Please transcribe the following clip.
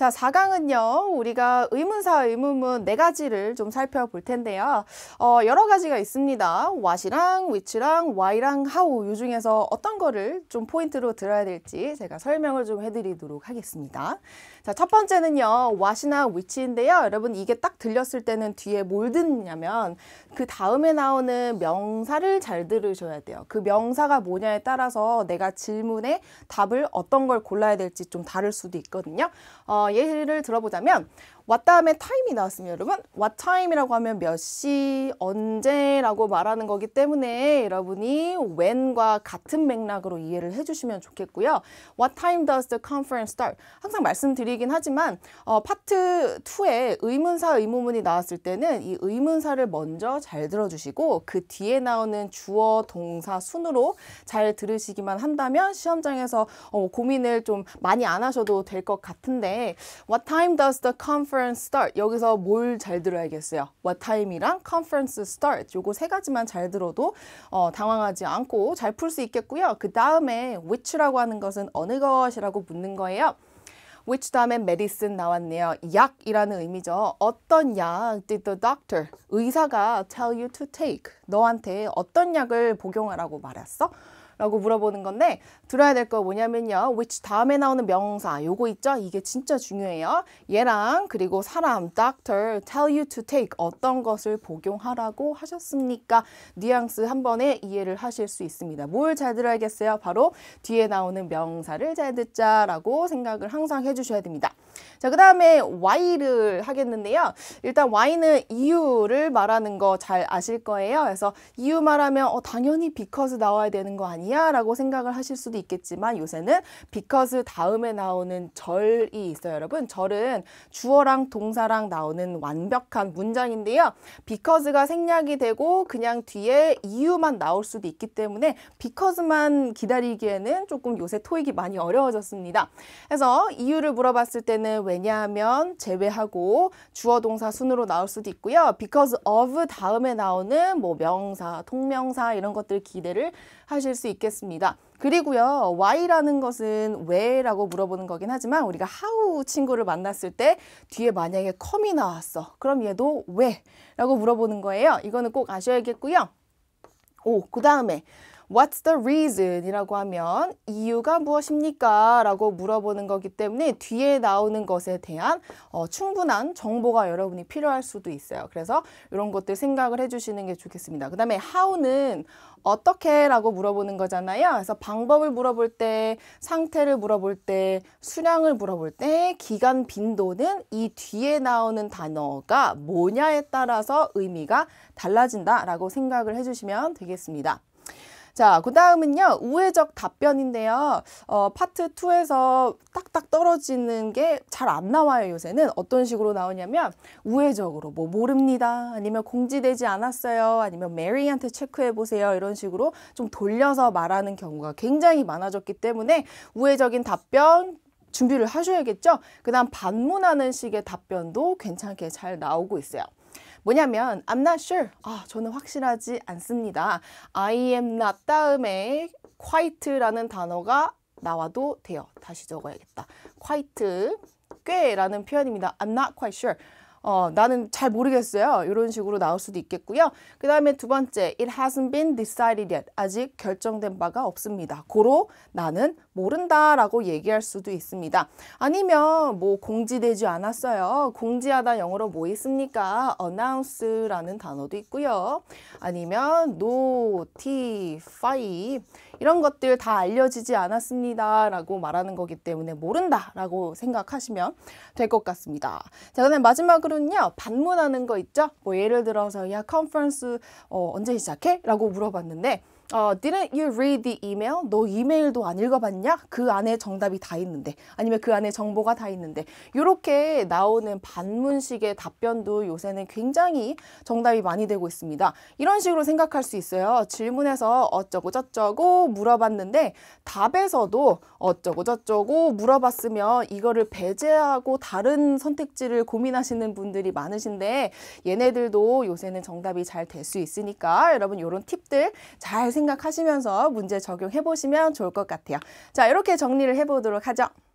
자, 4강은요, 우리가 의문사, 의문문 네 가지를 좀 살펴볼 텐데요. 어, 여러 가지가 있습니다. what이랑, which랑, why랑, how 이 중에서 어떤 거를 좀 포인트로 들어야 될지 제가 설명을 좀 해드리도록 하겠습니다. 자, 첫 번째는요, what이나 which인데요. 여러분, 이게 딱 들렸을 때는 뒤에 뭘 듣냐면 그 다음에 나오는 명사를 잘 들으셔야 돼요. 그 명사가 뭐냐에 따라서 내가 질문에 답을 어떤 걸 골라야 될지 좀 다를 수도 있거든요. 어, 어, 예를 들어보자면 what 다음에 time이 나왔습니다. 여러분 what time이라고 하면 몇 시, 언제라고 말하는 거기 때문에 여러분이 when과 같은 맥락으로 이해를 해주시면 좋겠고요. what time does the conference start? 항상 말씀드리긴 하지만 어, 파트 2에 의문사, 의문문이 나왔을 때는 이 의문사를 먼저 잘 들어주시고 그 뒤에 나오는 주어, 동사 순으로 잘 들으시기만 한다면 시험장에서 어, 고민을 좀 많이 안 하셔도 될 것 같은데 what time does the conference conference start 여기서 뭘 잘 들어야겠어요? what time이랑 conference start 요거 세 가지만 잘 들어도 어, 당황하지 않고 잘 풀 수 있겠고요. 그 다음에 which라고 하는 것은 어느 것이라고 묻는 거예요. which 다음에 medicine 나왔네요. 약이라는 의미죠. 어떤 약 did the doctor, 의사가 tell you to take? 너한테 어떤 약을 복용하라고 말했어? 라고 물어보는 건데 들어야 될 거 뭐냐면요. which 다음에 나오는 명사 요거 있죠? 이게 진짜 중요해요. 얘랑 그리고 사람 doctor tell you to take 어떤 것을 복용하라고 하셨습니까? 뉘앙스 한 번에 이해를 하실 수 있습니다. 뭘 잘 들어야겠어요? 바로 뒤에 나오는 명사를 잘 듣자라고 생각을 항상 해주셔야 됩니다. 자, 그 다음에 why를 하겠는데요. 일단 why는 이유를 말하는 거 잘 아실 거예요. 그래서 이유 말하면 어, 당연히 because 나와야 되는 거 아니야? 라고 생각을 하실 수도 있겠지만 요새는 because 다음에 나오는 절이 있어요. 여러분, 절은 주어랑 동사랑 나오는 완벽한 문장인데요. because가 생략이 되고 그냥 뒤에 이유만 나올 수도 있기 때문에 because만 기다리기에는 조금 요새 토익이 많이 어려워졌습니다. 그래서 이유를 물어봤을 때는 경우에는 왜냐하면 제외하고 주어 동사 순으로 나올 수도 있고요. because of 다음에 나오는 뭐 명사, 통명사 이런 것들 기대를 하실 수 있겠습니다. 그리고요. why라는 것은 왜라고 물어보는 거긴 하지만 우리가 how 친구를 만났을 때 뒤에 만약에 come이 나왔어. 그럼 얘도 왜? 라고 물어보는 거예요. 이거는 꼭 아셔야겠고요. 오, 그 다음에 What's the reason? 이라고 하면 이유가 무엇입니까? 라고 물어보는 거기 때문에 뒤에 나오는 것에 대한 어, 충분한 정보가 여러분이 필요할 수도 있어요. 그래서 이런 것들 생각을 해주시는 게 좋겠습니다. 그 다음에 how는 어떻게 라고 물어보는 거잖아요. 그래서 방법을 물어볼 때, 상태를 물어볼 때, 수량을 물어볼 때, 기간 빈도는 이 뒤에 나오는 단어가 뭐냐에 따라서 의미가 달라진다라고 생각을 해주시면 되겠습니다. 자, 그 다음은요. 우회적 답변인데요. 어, 파트 2에서 딱딱 떨어지는 게 잘 안 나와요. 요새는 어떤 식으로 나오냐면 우회적으로 뭐 모릅니다. 아니면 공지되지 않았어요. 아니면 메리한테 체크해 보세요. 이런 식으로 좀 돌려서 말하는 경우가 굉장히 많아졌기 때문에 우회적인 답변 준비를 하셔야겠죠. 그다음 반문하는 식의 답변도 괜찮게 잘 나오고 있어요. 뭐냐면 I'm not sure. 아, 저는 확실하지 않습니다. I am not 다음에 quite라는 단어가 나와도 돼요. 다시 적어야겠다. quite 꽤라는 표현입니다. I'm not quite sure. 어, 나는 잘 모르겠어요. 이런 식으로 나올 수도 있겠고요. 그 다음에 두 번째, it hasn't been decided yet. 아직 결정된 바가 없습니다. 고로 나는 모른다 라고 얘기할 수도 있습니다. 아니면 뭐 공지되지 않았어요. 공지하다 영어로 뭐 있습니까? announce라는 단어도 있고요. 아니면 notify. 이런 것들 다 알려지지 않았습니다. 라고 말하는 거기 때문에 모른다. 라고 생각하시면 될 것 같습니다. 자, 그다음 에 마지막으로는요. 반문하는 거 있죠? 뭐 예를 들어서 야, 컨퍼런스 어, 언제 시작해? 라고 물어봤는데 어, didn't you read the email? 너 이메일도 안 읽어봤냐? 그 안에 정답이 다 있는데 아니면 그 안에 정보가 다 있는데 이렇게 나오는 반문식의 답변도 요새는 굉장히 정답이 많이 되고 있습니다. 이런 식으로 생각할 수 있어요. 질문에서 어쩌고 저쩌고 물어봤는데 답에서도 어쩌고 저쩌고 물어봤으면 이거를 배제하고 다른 선택지를 고민하시는 분들이 많으신데 얘네들도 요새는 정답이 잘 될 수 있으니까 여러분 이런 팁들 잘 생각하시면서 문제 적용해 보시면 좋을 것 같아요. 자 이렇게 정리를 해보도록 하죠.